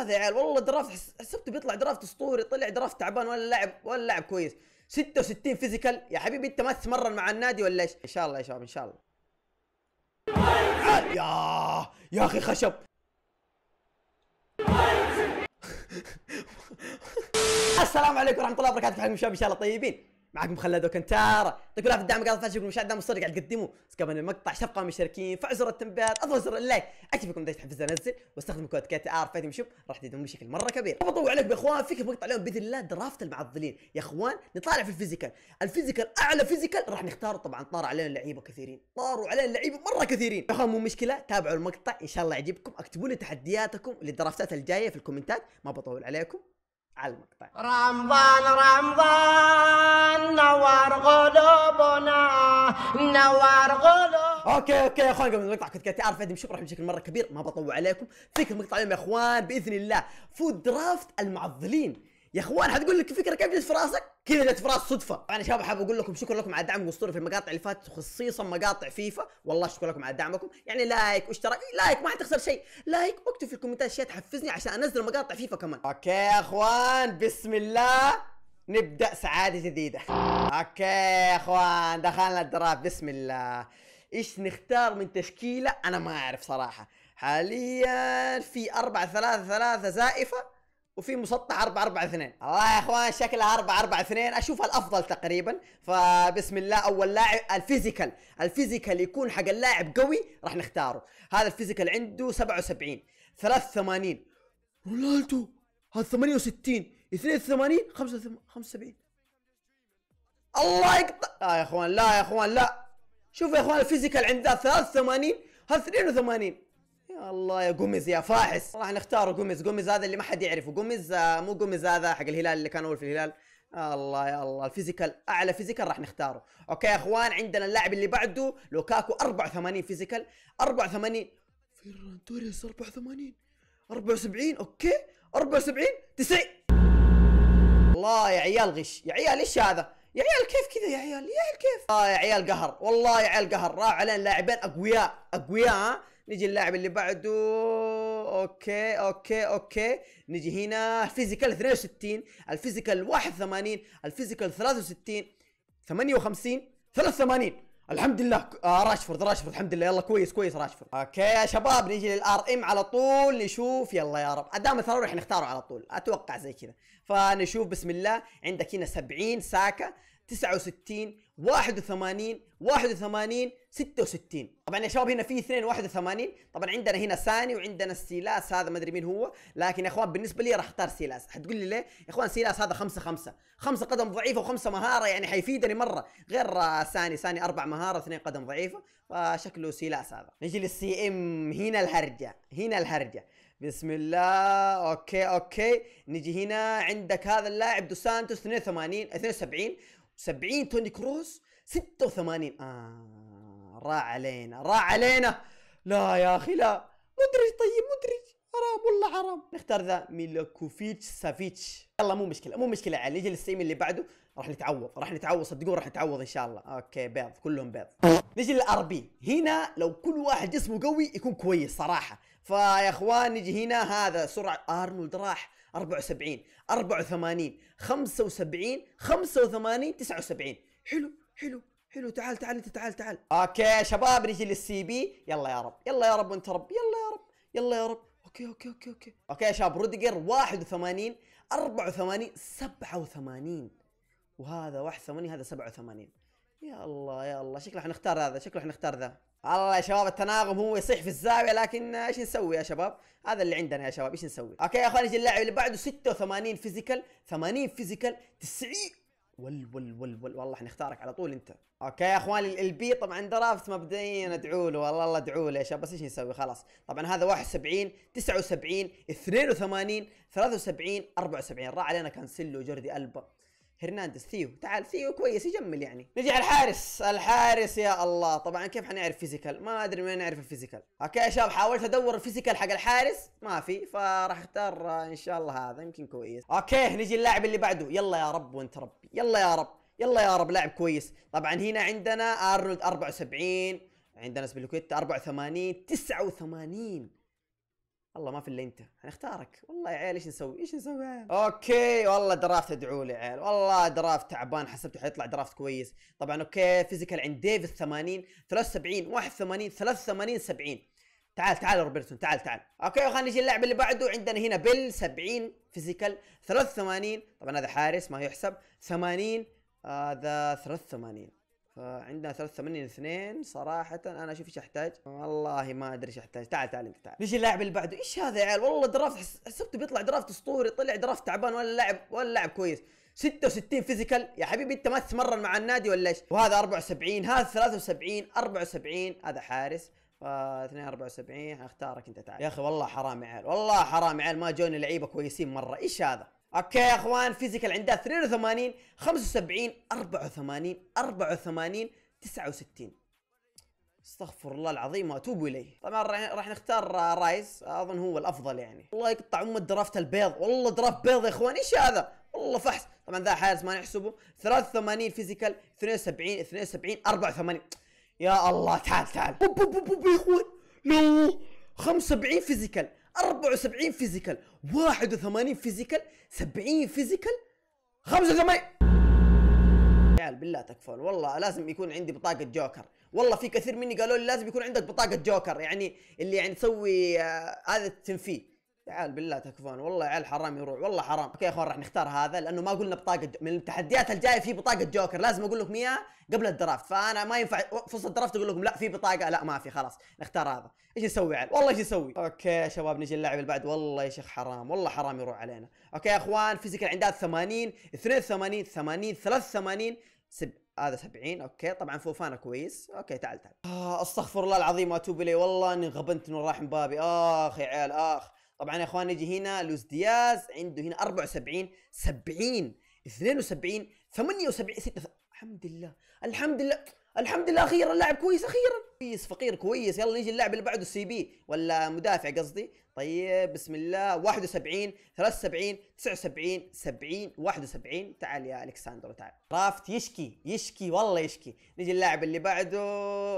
هذا يا عيال والله درافت حسبته بيطلع درافت اسطوري طلع درافت تعبان ولا لاعب ولا لاعب كويس 66 فيزيكال يا حبيبي انت ما تتمرن مع النادي ولا ايش؟ ان شاء الله يا شباب ان شاء الله يا يا اخي خشب السلام عليكم ورحمه الله وبركاته كيفكم شباب ان شاء الله طيبين معكم خلاد وكنتار يعطيكم العافيه الدعم قاعد فاشل المشاهد مصر قاعد تقدموا قبل المقطع شبقوا مشتركين فعلوا زر التنبيهات اضغطوا زر اللايك اكتبكم بدايه تحفز انزل واستخدم كود كي تي ار فاتم شوب راح تدعمون بشكل مره كبير بطوع طيب، عليكم يا اخوان فيك مقطع اليوم باذن الله درافت المعضلين يا اخوان نطالع في الفيزيكال الفيزيكال اعلى فيزيكال راح نختاره طبعا طار علينا لعيبه كثيرين طاروا علينا لعيبه مره كثيرين يا اخوان مو مشكله تابعوا المقطع ان شاء الله يعجبكم اكتبوا لي تحدياتكم للدرافتات الجايه في الكومنتات ما بطول عليكم على المقطع رمضان رمضان نوار قلوبنا نوار قلوبنا اوكي اوكي يا اخوان قبل المقطع كنت قاعد اعرف ادم شبرح بشكل مره كبير ما بطول عليكم فيك المقطع اليوم يا اخوان باذن الله فود درافت المعضلين يا اخوان حتقول لك الفكره كيف جت في راسك؟ كذا جت في راس صدفه، طبعا يا شباب حاب اقول لكم شكرا لكم على الدعم الاسطوري في المقاطع اللي فاتت خصيصا مقاطع فيفا، والله شكرا لكم على دعمكم، يعني لايك واشتراك، لايك ما حتخسر شيء، لايك واكتب في الكومنتات شيء تحفزني عشان انزل مقاطع فيفا كمان. اوكي يا اخوان بسم الله نبدا سعاده جديده. اوكي يا اخوان دخلنا الدراب بسم الله. ايش نختار من تشكيله؟ انا ما اعرف صراحه. حاليا في 4 3 3 زائفه وفي مسطح 4 4 2 الله يا اخوان شكلها 4 4 2 اشوفها الافضل تقريبا فبسم الله اول لاعب الفيزيكال الفيزيكال يكون حق اللاعب قوي راح نختاره هذا الفيزيكال عنده 77 83 رونالدو هذا 68 82 75 الله يقطع لا آه يا اخوان لا يا اخوان لا شوفوا يا اخوان الفيزيكال عنده 83 هذا 82 الله يا قمز يا فاحس راح نختاره قمز قمز هذا اللي ما حد يعرفه قمز آه، مو قمز هذا حق الهلال اللي كان اول في الهلال الله يا الله الفيزيكال اعلى فيزيكال راح نختاره اوكي يا اخوان عندنا اللاعب اللي بعده لوكاكو 84 فيزيكال 84 فيران توريس 84 74 اوكي 74 90 الله يا عيال غش يا عيال ايش هذا يا عيال كيف كذا يا عيال يا عيال كيف اه يا عيال قهر والله يا عيال قهر راح علينا لاعبين اقوياء اقوياء ها نجي اللاعب اللي بعده اوكي اوكي اوكي نجي هنا الفيزيكال 62 الفيزيكال 81 الفيزيكال 63 58 83 الحمد لله آه راشفورد راشفورد الحمد لله يلا كويس كويس راشفورد اوكي يا شباب نجي للار ام على طول نشوف يلا يا رب ادام الثروه راح نختاره على طول اتوقع زي كذا فنشوف بسم الله عندك هنا 70 ساكا 69 81 81 66 طبعا يا شباب هنا في اثنين 81 طبعا عندنا هنا ساني وعندنا السيلاس هذا ما ادري مين هو لكن يا اخوان بالنسبه لي راح اختار سيلاس حتقول لي ليه يا اخوان سيلاس هذا 5 5 5 قدم ضعيفه و5 مهاره يعني حيفيدني مره غير ساني ساني اربع مهاره اثنين قدم ضعيفه فشكله سيلاس هذا نجي للسي ام هنا الهرجه هنا الهرجه بسم الله اوكي اوكي نجي هنا عندك هذا اللاعب دو سانتوس 82 72 70 توني كروز 86 اه راع علينا راع علينا لا يا اخي لا مدرج طيب مدرج حرام والله حرام نختار ذا ميلوكوفيتش سافيتش يلا مو مشكله مو مشكله علي نجي للسيم اللي بعده راح نتعوض راح نتعوض صدقون راح نتعوض ان شاء الله اوكي بيض كلهم بيض نجي للار بي هنا لو كل واحد جسمه قوي يكون كويس صراحه فيا اخوان نجي هنا هذا سرعه ارنولد راح 74 84 75 85 79 حلو حلو حلو تعال تعال انت تعال تعال اوكي يا شباب نجي للسي بي يلا يا رب يلا يا رب وانت رب يلا يا رب يلا يا رب اوكي اوكي اوكي اوكي اوكي يا شباب روديجر 81 84 87 وهذا 81 هذا 87 يا الله يا الله شكله حنختار هذا شكله حنختار ذا الله يا شباب التناغم هو يصيح في الزاويه لكن ايش نسوي يا شباب؟ هذا اللي عندنا يا شباب ايش نسوي؟ اوكي يا اخوان يجي اللاعب اللي بعده 86 فيزيكال 80 فيزيكال 90 ول ول ول ول والله حنختارك على طول انت اوكي يا اخواني البي طبعا درافت مبدئيا ادعوا له والله الله ادعوا له يا شباب بس ايش نسوي خلاص طبعا هذا 71 79 82 73 74 راح علينا كانسيلو جوردي البا هرنانديز ثيو تعال ثيو كويس يجمل يعني نجي على الحارس الحارس يا الله طبعا كيف حنعرف فيزيكال ما ادري من نعرف الفيزيكال اوكي يا شباب حاولت ادور الفيزيكال حق الحارس ما في فراح اختار ان شاء الله هذا يمكن كويس اوكي نجي اللاعب اللي بعده يلا يا رب وانت ربي يلا يا رب يلا يا رب لاعب كويس طبعا هنا عندنا ارنولد 74 عندنا سبيلوكيتا 84 89 الله ما في الا انت هنختارك والله يا عيال ايش نسوي ايش نسوي عيال؟ اوكي والله درافت ادعوا لي عيال والله درافت تعبان حسبته حيطلع درافت كويس طبعا اوكي فيزيكال عند ديفيد 80 73 81 83 70 تعال تعال روبرتسون تعال تعال اوكي خلينا نجي اللاعب اللي بعده عندنا هنا بيل 70 فيزيكال 83 طبعا هذا حارس ما يحسب 80 هذا آه 83 فعندنا ثلاث ثمانين 2 صراحه انا اشوف ايش احتاج والله ما ادري ايش احتاج تعال تعال انت تعال نجي اللاعب اللي بعده ايش هذا يا عيال والله درافت حسبته بيطلع درافت اسطوري طلع درافت تعبان ولا لاعب ولا لاعب كويس 66 فيزيكال يا حبيبي انت ما تتمرن مع النادي ولا ايش وهذا 74 هذا 73 74 هذا حارس ف آه، 74 اختارك انت تعال يا اخي والله حرام يا عيال والله حرام يا عيال ما جوني لعيبه كويسين مره ايش هذا اوكي يا اخوان فيزيكال عندها 82 75 84 84 69 استغفر الله العظيم واتوب اليه طبعا راح نختار رايز اظن هو الافضل يعني الله يقطع ام الدرافت البيض والله درافت بيض يا اخوان ايش هذا والله فحص طبعا ذا حارس ما نحسبه 83 فيزيكال 72 72 84 يا الله تعال تعال بو بو بو يا اخوان لا 75 فيزيكال 74 فيزيكال 81 فيزيكال 70 فيزيكال 85 عيال بالله تكفون والله لازم يكون عندي بطاقة جوكر والله في كثير مني قالوا لي لازم يكون عندك بطاقة جوكر يعني اللي يعني تسوي آه، هذا آه التنفيذ تعال بالله تكفون والله عيال حرام يروح والله حرام اوكي يا اخوان راح نختار هذا لانه ما قلنا بطاقه من التحديات الجايه في بطاقه جوكر لازم اقول لكم اياها قبل الدرافت فانا ما ينفع فرصه الدرافت اقول لكم لا في بطاقه لا ما في خلاص نختار هذا ايش نسوي عيال والله ايش نسوي اوكي يا شباب نجي اللاعب اللي بعد والله يا شيخ حرام والله حرام يروح علينا اوكي يا اخوان فيزيكال عندها 80 82 80 83 سب... هذا 70 اوكي طبعا فوفانا كويس اوكي تعال تعال آه استغفر الله العظيم واتوب اليه والله اني غبنت من راح مبابي اخ يا عيال اخ طبعا يا اخوان نجي هنا لوز دياز عنده هنا 74 70 72 78 6 الحمد لله الحمد لله الحمد لله اخيرا لاعب كويس اخيرا كويس فقير كويس يلا نجي اللاعب اللي بعده سي بي ولا مدافع قصدي طيب بسم الله 71 73 79 70 71 تعال يا الكساندرو تعال رافت يشكي يشكي والله يشكي نجي اللاعب اللي بعده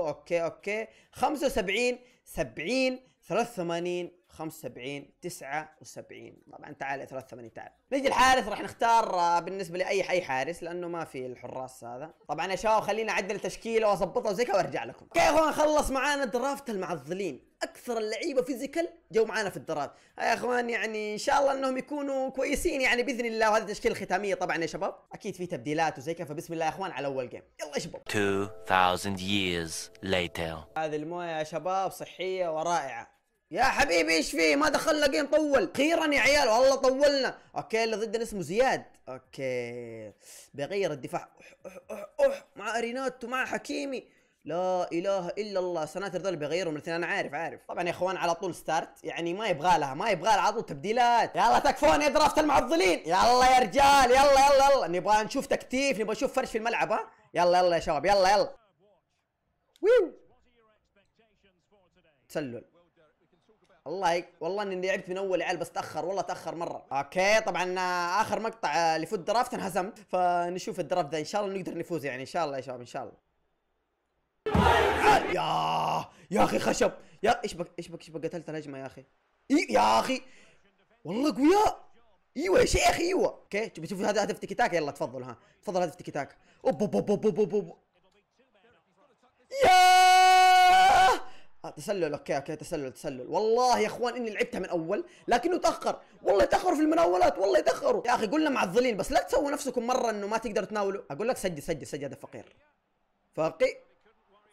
اوكي اوكي 75 70 83 75 79 طبعا تعال 83 تعال نجي الحارس راح نختار آه، بالنسبه لاي اي حارس لانه ما في الحراس هذا طبعا يا شباب خلينا اعدل تشكيله واظبطها وزي كذا وارجع لكم اوكي يا اخوان خلص معانا درافت المعضلين اكثر اللعيبه فيزيكال جو معانا في الدرافت يا اخوان يعني ان شاء الله انهم يكونوا كويسين يعني باذن الله وهذه التشكيله الختاميه طبعا يا شباب اكيد في تبديلات وزي كذا فبسم الله يا اخوان على اول جيم يلا يا شباب 2000 years later هذه المويه يا شباب صحيه ورائعه يا حبيبي ايش فيه ما دخلنا جيم طول اخيرا يا عيال والله طولنا اوكي اللي ضدنا اسمه زياد اوكي بغير الدفاع أح أح أح أح. مع اريناتو مع حكيمي لا اله الا الله سناتر ذول بيغيرهم الاثنين انا عارف عارف طبعا يا اخوان على طول ستارت يعني ما يبغى لها ما يبغى لها على طول تبديلات يلا تكفون يا درافت المعضلين يلا يا رجال يلا يلا يلا نبغى نشوف تكتيف نبغى نشوف فرش في الملعب ها يلا يلا يا شباب يلا يلا ويو تسلل الله يك... والله اني لعبت من اول عيال بس تاخر والله تاخر مره اوكي طبعا اخر مقطع لفوت درافت انهزمت فنشوف الدرافت ذا ان شاء الله نقدر نفوز يعني ان شاء الله يا شباب ان شاء الله يا يا اخي خشب يا ايش بك ايش بك ايش بك قتلت الهجمه يا اخي اي يا اخي والله قوياء ايوه يا شيخ ايوه اوكي تشوف هذا هدف تيكي تاك يلا تفضل ها تفضل هدف تيكي تاك اوب اوب اوب اوب اوب اوب يا تسلل اوكي اوكي تسلل تسلل والله يا اخوان اني لعبتها من اول لكنه تاخر والله تاخروا في المناولات والله تاخروا يا اخي قلنا معضلين بس لا تسووا نفسكم مره انه ما تقدروا تناولوا اقول لك سجل سجل سجل هذا فقير فقير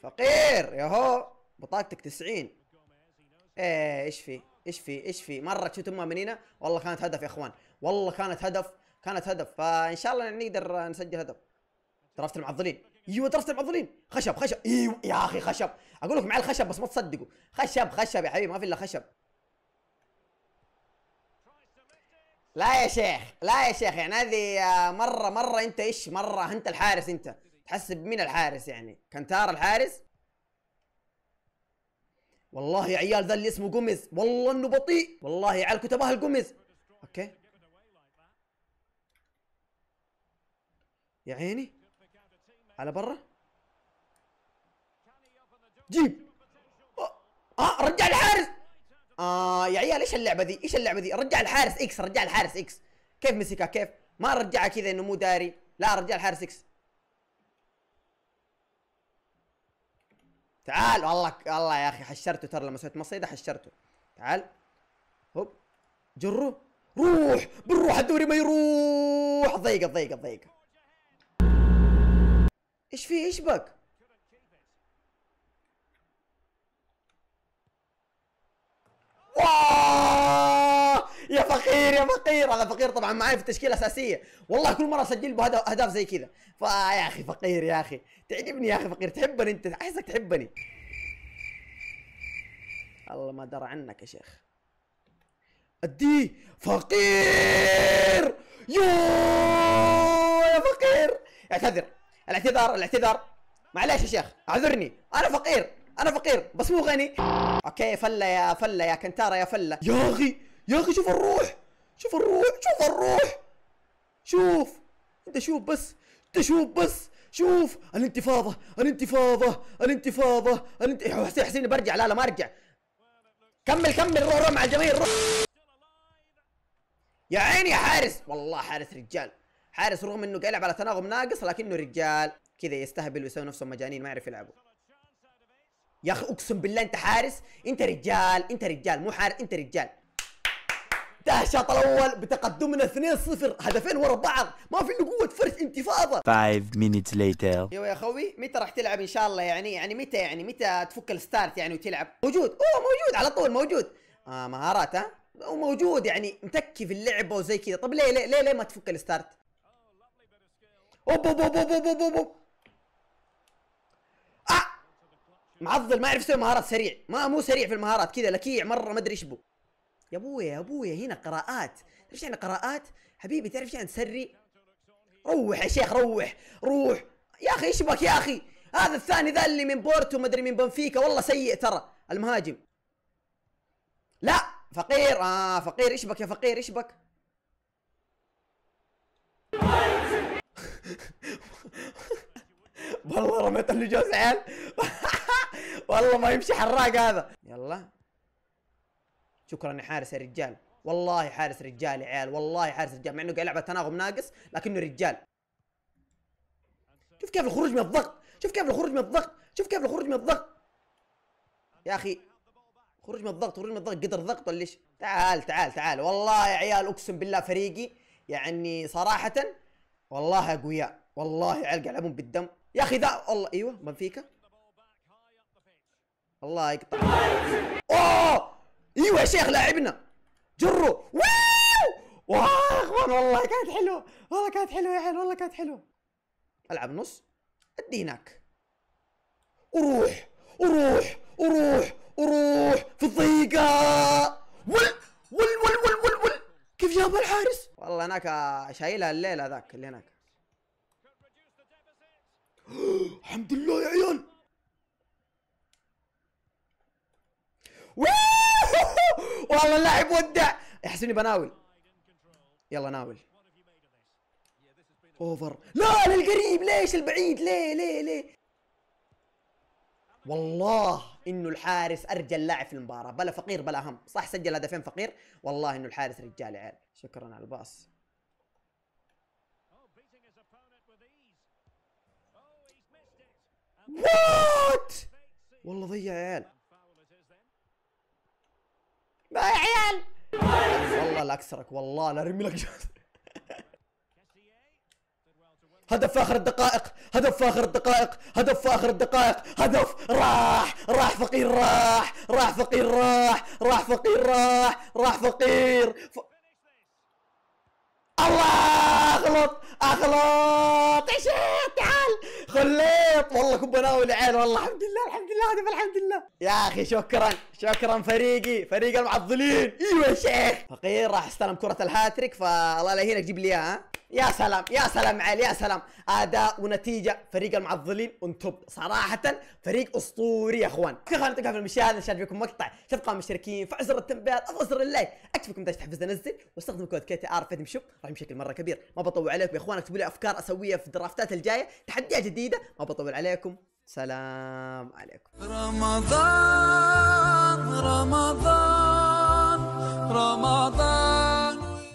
فقير يا هو بطاقتك 90 ايه ايش في ايش في ايش في مره تشوت امها من هنا والله كانت هدف يا اخوان والله كانت هدف كانت هدف فان شاء الله نقدر نسجل هدف عرفت المعضلين ايوه درست المعضلين خشب خشب ايوه يا اخي خشب اقول لك مع الخشب بس ما تصدقوا خشب خشب يا حبيبي ما في الا خشب لا يا شيخ لا يا شيخ يعني هذه مره مره انت ايش مره انت الحارس انت تحسب مين الحارس يعني كنتار الحارس والله يا عيال ذا اللي اسمه قمز والله انه بطيء والله يا عيال كتبها القمز اوكي يا عيني على برا جيب اه رجع الحارس اه يا عيال ايش اللعبه ذي ايش اللعبه ذي رجع الحارس اكس رجع الحارس اكس كيف مسكها كيف ما رجعها كذا انه مو داري لا رجع الحارس اكس تعال والله الله يا اخي حشرته ترى لما سويت مصيده حشرته تعال هوب جره روح بنروح الدوري ما يروح ضيقه ضيقه ضيقه ايش في ايش بك يا فقير يا فقير هذا فقير طبعا معي في التشكيله الاساسيه والله كل مره اسجل به اهداف زي كذا فيا اخي فقير يا اخي تعجبني يا اخي فقير تحبني انت احسك تحبني الله ما درى عنك يا شيخ ادي فقير يو يا فقير اعتذر الاعتذار الاعتذار معليش يا شيخ اعذرني انا فقير انا فقير بس مو غني اوكي فله يا فله يا كنتاره يا فله يا اخي يا اخي شوف الروح شوف الروح شوف الروح شوف انت شوف بس انت شوف بس شوف الانتفاضة الانتفاضة الانتفاضة الانت... حسين حسين برجع لا لا ما ارجع كمل كمل روح روح مع الجماهير روح يا عيني يا حارس والله حارس رجال حارس رغم انه قاعد يلعب على تناغم ناقص لكنه رجال كذا يستهبل ويسوي نفسهم مجانين ما يعرف يلعبوا يا اخي اقسم بالله انت حارس انت رجال انت رجال مو حارس انت رجال انتهى الشوط الاول بتقدمنا 2-0 هدفين ورا بعض ما في الا قوه فرس انتفاضه 5 minutes later ايوه يا خوي متى راح تلعب ان شاء الله يعني يعني متى يعني متى تفك الستارت يعني وتلعب موجود اوه موجود على طول موجود آه مهارات ها وموجود يعني متكي في اللعبه وزي كذا طب ليه ليه, ليه ما تفك الستارت اوب اوب اوب اوب اوب اوب اوب آه. معضل ما يعرف يسوي مهارات سريع ما مو سريع في المهارات كذا لكيع مره ما ادري ايش بو يا ابويا يا ابويا هنا قراءات ايش يعني قراءات حبيبي تعرف ايش يعني تسري روح يا شيخ روح روح يا اخي ايش بك يا اخي هذا الثاني ذا اللي من بورتو ما ادري من بنفيكا والله سيء ترى المهاجم لا فقير اه فقير ايش بك يا فقير ايش بك والله رميت اللي جو والله ما يمشي حراق هذا يلا شكرا يا حارس يا رجال والله حارس رجال يا عيال والله حارس رجال مع انه قاعد يلعب تناغم ناقص لكنه رجال شوف كيف الخروج من الضغط شوف كيف الخروج من الضغط شوف كيف الخروج من الضغط يا اخي خروج من الضغط خروج من الضغط قدر ضغط ولا ايش تعال تعال تعال والله يا عيال اقسم بالله فريقي يعني صراحه والله اقوياء والله علق يلعبون بالدم يا اخي ذا والله ايوه بنفيكا الله يقطع اوه ايوه يا شيخ لاعبنا جرو واو واه اخوان والله كانت حلوه والله كانت حلوه يا عيال والله كانت حلوه العب نص ادي هناك وروح وروح شايلها الليله ذاك اللي هناك الحمد لله يا عيال والله اللاعب ودع يحسبني بناول يلا ناول اوفر لا للقريب ليش البعيد ليه ليه ليه والله انه الحارس ارجل لاعب في المباراه بلا فقير بلا هم صح سجل هدفين فقير والله انه الحارس رجال عيال شكرا على الباص وات والله ضيع يا عيال ما يا عيال والله لا اكسرك والله لا ارمي لك هدف في اخر الدقائق هدف في اخر الدقائق هدف في اخر الدقائق هدف راح راح فقير راح راح فقير راح راح فقير راح راح فقير ف... الله اغلط اغلط ايش تعال خليط والله كبناوي العين والله الحمد لله الحمد لله هدف الحمد لله يا اخي شكرا شكرا فريقي فريق المعضلين ايوه يا شيخ فقير راح استلم كرة الهاتريك فالله لا يهينك جيب لي اياها يا سلام يا سلام عيل يا سلام اداء ونتيجه فريق المعضلين انتوب صراحه فريق اسطوري يا اخوان خلينا نتقابل في المشاهد نشاهد فيكم مقطع شفقا مشتركين فعزر التنبيهات او زر اللايك اكتبكم اذا تحفز انزل واستخدم كود كي تي ار فيتم شوب راح بشكل مره كبير ما بطول عليكم يا اخوان اكتبوا لي افكار اسويها في الدرافتات الجايه تحديات جديده ما بطول عليكم سلام عليكم رمضان رمضان رمضان